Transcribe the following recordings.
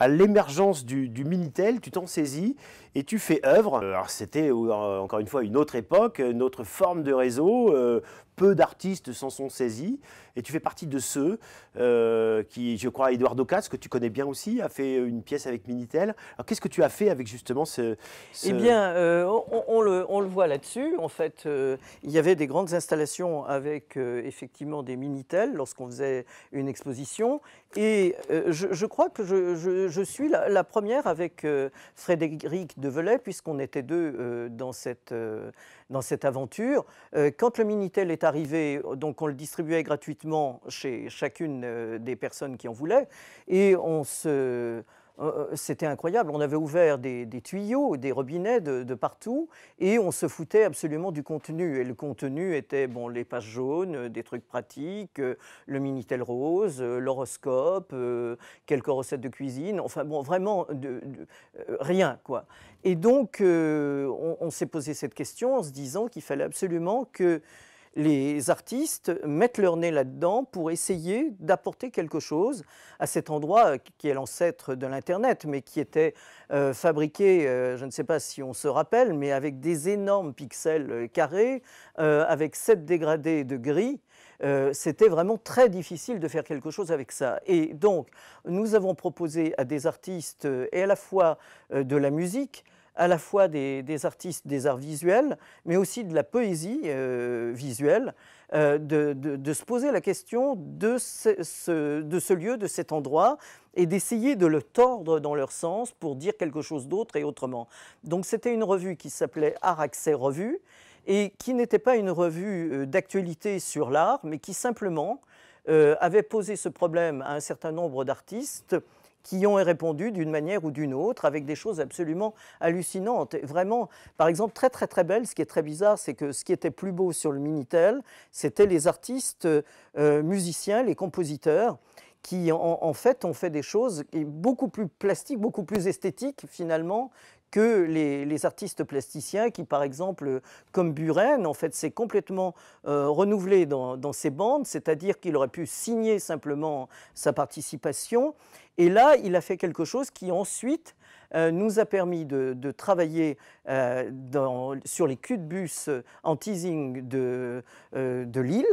à l'émergence du, Minitel, tu t'en saisis et tu fais œuvre. Euh, alors c'était euh, encore une fois une autre époque, une autre forme de réseau, euh, peu d'artistes s'en sont saisis. Et tu fais partie de ceux euh, qui, je crois, Édouard Docas, que tu connais bien aussi, a fait une pièce avec Minitel. Alors qu'est-ce que tu as fait avec justement ce. Eh bien, euh, on, le, voit là-dessus. En fait, euh, il y avait des grandes installations avec effectivement des Minitel lorsqu'on faisait une exposition. Et je, crois que je, suis la, première avec Frédéric Develay, puisqu'on était deux dans, cette, dans cette aventure. quand le Minitel est arrivé, donc on le distribuait gratuitement chez chacune euh, des personnes qui en voulaient, et on se euh, euh, c'était incroyable. On avait ouvert des, tuyaux, des robinets de, partout et on se foutait absolument du contenu. Et le contenu était bon, les pages jaunes, des trucs pratiques, le Minitel rose, l'horoscope, quelques recettes de cuisine, enfin bon, vraiment de, rien quoi. Et donc on s'est posé cette question en se disant qu'il fallait absolument que les artistes mettent leur nez là-dedans pour essayer d'apporter quelque chose à cet endroit euh, qui est l'ancêtre de l'Internet, mais qui était euh, fabriqué, euh, je ne sais pas si on se rappelle, mais avec des énormes pixels carrés, avec sept dégradés de gris. c'était vraiment très difficile de faire quelque chose avec ça. Et donc, nous avons proposé à des artistes et à la fois de la musique, à la fois des, artistes des arts visuels, mais aussi de la poésie euh, visuelle, euh, de, se poser la question de ce, de ce lieu, de cet endroit, et d'essayer de le tordre dans leur sens pour dire quelque chose d'autre et autrement. Donc c'était une revue qui s'appelait Art Accès Revue, et qui n'était pas une revue euh, d'actualité sur l'art, mais qui simplement avait posé ce problème à un certain nombre d'artistes qui ont répondu d'une manière ou d'une autre avec des choses absolument hallucinantes. vraiment, par exemple, très très très belle, ce qui est très bizarre, c'est que ce qui était plus beau sur le Minitel, c'était les artistes euh, musiciens, les compositeurs qui en, en, fait ont fait des choses beaucoup plus plastiques, beaucoup plus esthétiques finalement que les, artistes plasticiens qui, par exemple, comme Buren, en fait, s'est complètement euh, renouvelé dans, ses bandes, c'est-à-dire qu'il aurait pu signer simplement sa participation. Et là, il a fait quelque chose qui ensuite euh, nous a permis de, travailler euh, sur les culs de bus en teasing de, de Lille.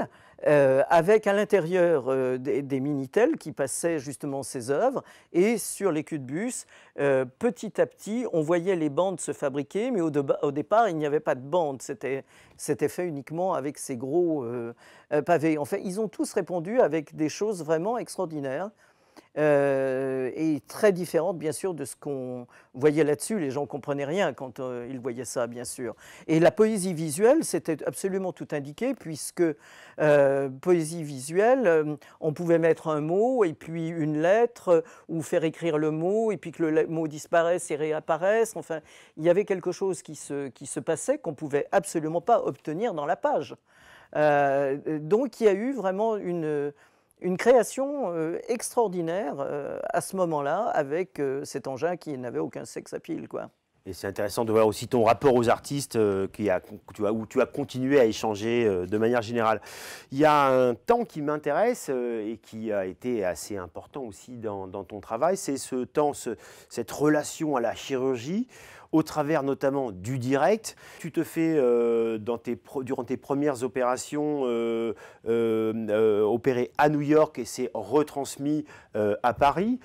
Euh, avec à l'intérieur euh, des, des, Minitel qui passaient justement ces œuvres. Et sur les culs de bus, euh, petit à petit, on voyait les bandes se fabriquer, mais au, au départ, il n'y avait pas de bandes. C'était fait uniquement avec ces gros pavés. En fait, ils ont tous répondu avec des choses vraiment extraordinaires euh, et très différente bien sûr de ce qu'on voyait là-dessus. Les gens ne comprenaient rien quand euh, ils voyaient ça bien sûr. Et la poésie visuelle, c'était absolument tout indiqué puisque euh, poésie visuelle, euh, on pouvait mettre un mot et puis une lettre ou faire écrire le mot et puis que le mot disparaisse et réapparaisse. Enfin, il y avait quelque chose qui se, qui se passait qu'on ne pouvait absolument pas obtenir dans la page. donc il y a eu vraiment une une création euh, extraordinaire euh, à ce moment-là avec euh, cet engin qui n'avait aucun sexe à pile. Quoi. Et c'est intéressant de voir aussi ton rapport aux artistes qui a, où tu as continué à échanger de manière générale. Il y a un temps qui m'intéresse et qui a été assez important aussi dans, ton travail, c'est ce temps, cette relation à la chirurgie au travers notamment du direct. Tu te fais euh, dans tes durant tes premières opérations euh, euh, euh à New York et c'est retransmis à Paris.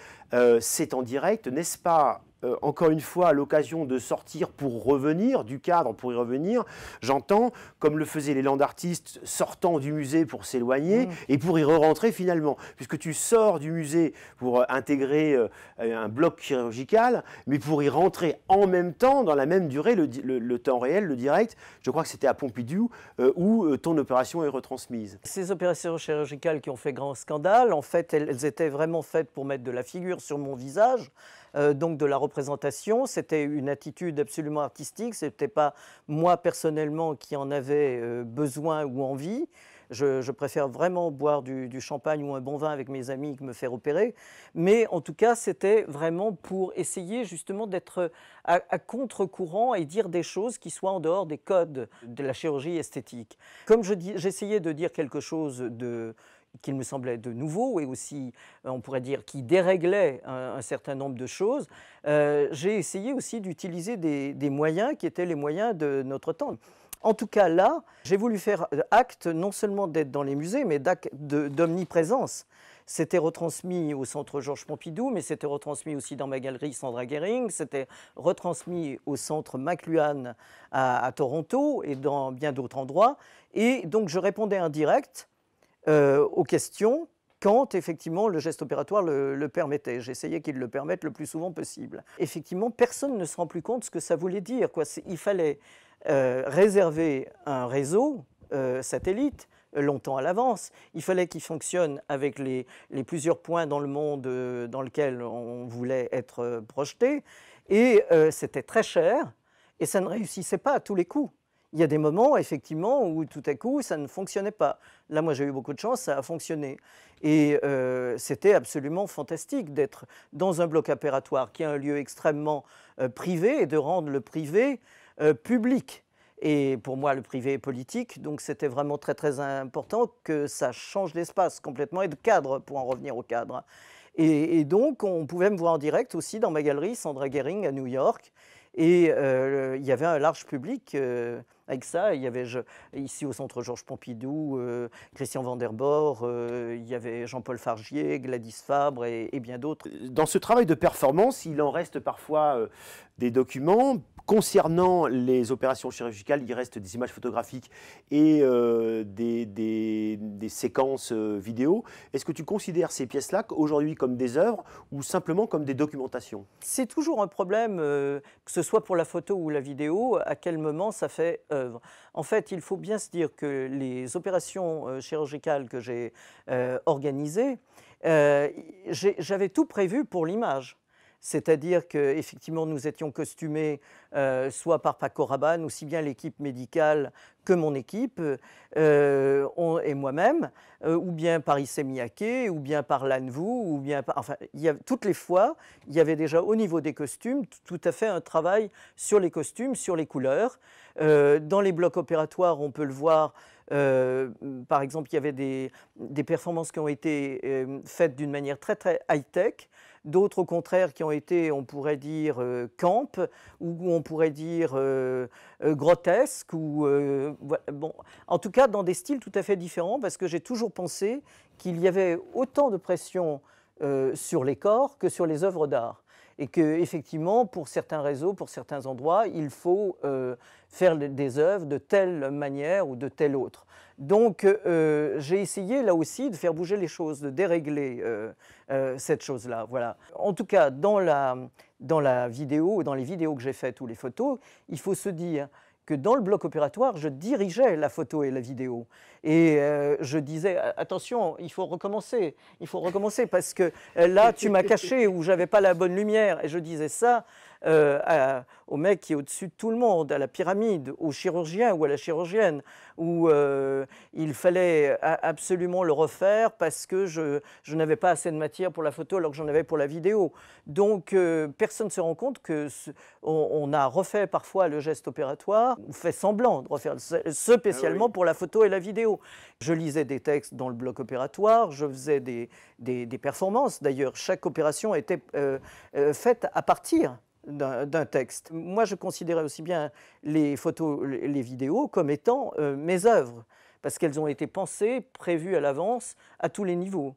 c'est en direct, n'est-ce pas euh, encore une fois, l'occasion de sortir pour revenir du cadre, pour y revenir, j'entends, comme le faisaient les landartistes sortant du musée pour s'éloigner mm. et pour y re-rentrer finalement. Puisque tu sors du musée pour euh, intégrer euh, un bloc chirurgical, mais pour y rentrer en même temps, dans la même durée, le, temps réel, le direct, je crois que c'était à Pompidou, où ton opération est retransmise. Ces opérations chirurgicales qui ont fait grand scandale, en fait, elles, elles étaient vraiment faites pour mettre de la figure sur mon visage, donc de la c'était une attitude absolument artistique. Ce n'était pas moi personnellement qui en avais euh, besoin ou envie. Je, préfère vraiment boire du, champagne ou un bon vin avec mes amis que me faire opérer. Mais en tout cas, c'était vraiment pour essayer justement d'être à, contre-courant et dire des choses qui soient en dehors des codes de la chirurgie esthétique. Comme j'essayais de dire quelque chose de qu'il me semblait de nouveau et aussi, euh, on pourrait dire, qui déréglait un, certain nombre de choses, euh, j'ai essayé aussi d'utiliser des, moyens qui étaient les moyens de notre temps. En tout cas, là, j'ai voulu faire euh, acte non seulement d'être dans les musées, mais d'acte d'omniprésence. C'était retransmis au centre Georges Pompidou, mais c'était retransmis aussi dans ma galerie Sandra Gehring, c'était retransmis au centre McLuhan à, à Toronto et dans bien d'autres endroits. Et donc je répondais en direct euh, aux questions quand effectivement le geste opératoire le, permettait. J'essayais qu'il le permette le plus souvent possible. Effectivement, personne ne se rend plus compte de ce que ça voulait dire. Quoi. Il fallait euh, réserver un réseau euh, satellite longtemps à l'avance. Il fallait qu'il fonctionne avec les, plusieurs points dans le monde dans lequel on voulait être projeté. Et c'était très cher et ça ne réussissait pas à tous les coups il y a des moments, effectivement, où tout à coup, ça ne fonctionnait pas. Là, moi, j'ai eu beaucoup de chance, ça a fonctionné. Et euh, c'était absolument fantastique d'être dans un bloc opératoire qui est un lieu extrêmement euh, privé et de rendre le privé euh, public. Et pour moi, le privé est politique, donc c'était vraiment très très important que ça change l'espace complètement et de cadre, pour en revenir au cadre. Et, et donc, on pouvait me voir en direct aussi dans ma galerie Sandra Gehring à New York. Et euh, il y avait un large public euh, avec ça. Il y avait ici au centre Georges Pompidou, euh, Christian Vanderbor, il y avait Jean-Paul Fargier, Gladys Fabre et, et bien d'autres. Dans ce travail de performance, il en reste parfois des documents Concernant les opérations chirurgicales, il reste des images photographiques et euh, des, séquences euh, vidéo. Est-ce que tu considères ces pièces-là aujourd'hui comme des œuvres ou simplement comme des documentations C'est toujours un problème, euh, que ce soit pour la photo ou la vidéo, à quel moment ça fait œuvre. En fait, il faut bien se dire que les opérations chirurgicales que j'ai organisées, j'avais tout prévu pour l'image. C'est-à-dire qu'effectivement, nous étions costumés euh, soit par Paco Rabanne, aussi bien l'équipe médicale que mon équipe euh, et moi-même, euh, ou bien par Miyake, ou bien par Lanvou, ou bien par, Enfin, toutes les fois, il y avait déjà au niveau des costumes tout à fait un travail sur les costumes, sur les couleurs. dans les blocs opératoires, on peut le voir. par exemple, il y avait des, performances qui ont été faites d'une manière très très high-tech d'autres au contraire qui ont été, on pourrait dire, euh, camp, ou on pourrait dire euh, euh, grotesque, ou bon, en tout cas dans des styles tout à fait différents, parce que j'ai toujours pensé qu'il y avait autant de pression sur les corps que sur les œuvres d'art et que effectivement, pour certains réseaux, pour certains endroits, il faut euh, faire des œuvres de telle manière ou de telle autre. Donc, euh, j'ai essayé là aussi de faire bouger les choses, de dérégler euh, cette chose-là. Voilà. En tout cas, dans la, dans la vidéo, dans les vidéos que j'ai faites ou les photos, il faut se dire que dans le bloc opératoire, je dirigeais la photo et la vidéo. Et euh, je disais, attention, il faut recommencer, il faut recommencer parce que euh, là, tu m'as caché ou j'avais pas la bonne lumière. Et je disais ça euh, au mec qui est au-dessus de tout le monde, à la pyramide, au chirurgien ou à la chirurgienne, où euh, il fallait absolument le refaire parce que je, n'avais pas assez de matière pour la photo alors que j'en avais pour la vidéo. Donc euh, personne ne se rend compte que on, a refait parfois le geste opératoire, ou fait semblant de refaire, ce spécialement ah pour la photo et la vidéo. Je lisais des textes dans le bloc opératoire, je faisais des, performances. D'ailleurs, chaque opération était faite à partir d'un texte. Moi, je considérais aussi bien les photos, les vidéos comme étant euh, mes œuvres, parce qu'elles ont été pensées, prévues à l'avance, à tous les niveaux.